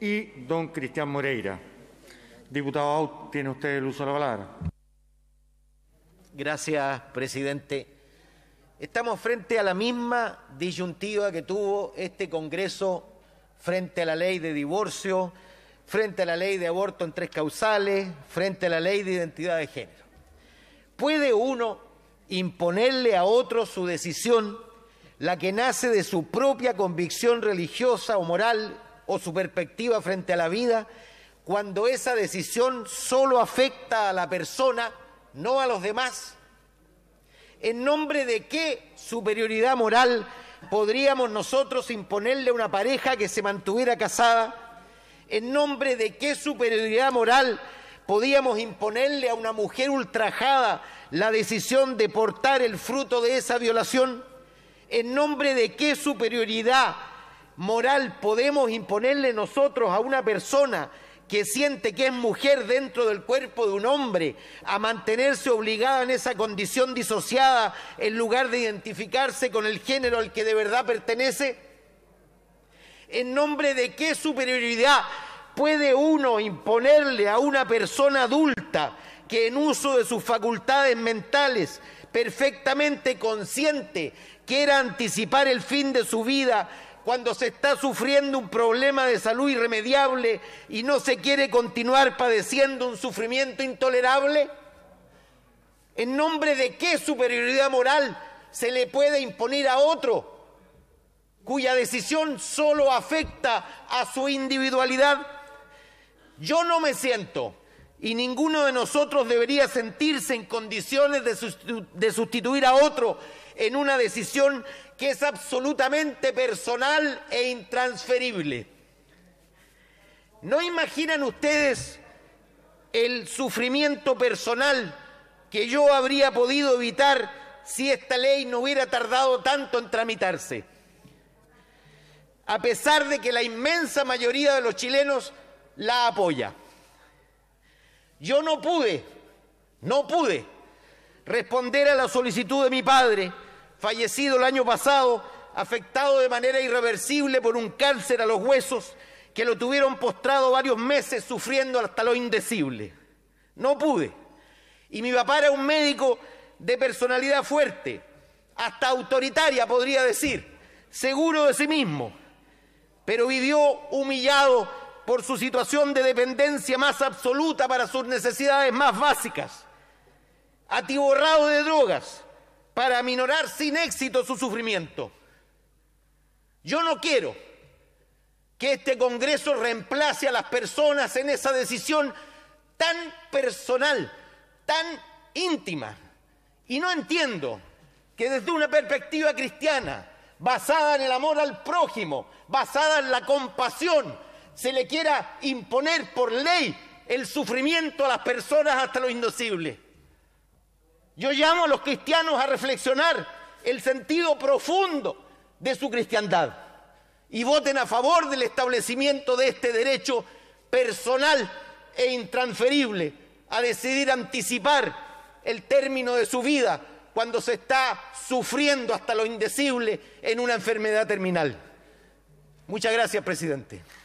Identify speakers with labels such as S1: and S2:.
S1: y don Cristian Moreira. Diputado Aut, tiene usted el uso de la palabra. Gracias, presidente. Estamos frente a la misma disyuntiva que tuvo este Congreso frente a la ley de divorcio, frente a la ley de aborto en tres causales, frente a la ley de identidad de género. ¿Puede uno imponerle a otro su decisión, la que nace de su propia convicción religiosa o moral o su perspectiva frente a la vida cuando esa decisión solo afecta a la persona, no a los demás? ¿En nombre de qué superioridad moral podríamos nosotros imponerle a una pareja que se mantuviera casada? ¿En nombre de qué superioridad moral podíamos imponerle a una mujer ultrajada la decisión de portar el fruto de esa violación? ¿En nombre de qué superioridad moral podemos imponerle nosotros a una persona que siente que es mujer dentro del cuerpo de un hombre, a mantenerse obligada en esa condición disociada en lugar de identificarse con el género al que de verdad pertenece? ¿En nombre de qué superioridad puede uno imponerle a una persona adulta que en uso de sus facultades mentales, perfectamente consciente, quiera anticipar el fin de su vida cuando se está sufriendo un problema de salud irremediable y no se quiere continuar padeciendo un sufrimiento intolerable? ¿En nombre de qué superioridad moral se le puede imponer a otro cuya decisión solo afecta a su individualidad? Yo no me siento y ninguno de nosotros debería sentirse en condiciones de, sustituir a otro en una decisión que es absolutamente personal e intransferible. ¿No imaginan ustedes el sufrimiento personal que yo habría podido evitar si esta ley no hubiera tardado tanto en tramitarse? A pesar de que la inmensa mayoría de los chilenos la apoya. Yo no pude, no pude responder a la solicitud de mi padre, fallecido el año pasado, afectado de manera irreversible por un cáncer a los huesos que lo tuvieron postrado varios meses sufriendo hasta lo indecible. No pude. Y mi papá era un médico de personalidad fuerte, hasta autoritaria podría decir, seguro de sí mismo, pero vivió humillado por su situación de dependencia más absoluta para sus necesidades más básicas, atiborrado de drogas, para aminorar sin éxito su sufrimiento. Yo no quiero que este Congreso reemplace a las personas en esa decisión tan personal, tan íntima. Y no entiendo que desde una perspectiva cristiana, basada en el amor al prójimo, basada en la compasión, se le quiera imponer por ley el sufrimiento a las personas hasta lo indecible. Yo llamo a los cristianos a reflexionar el sentido profundo de su cristiandad y voten a favor del establecimiento de este derecho personal e intransferible a decidir anticipar el término de su vida cuando se está sufriendo hasta lo indecible en una enfermedad terminal. Muchas gracias, presidente.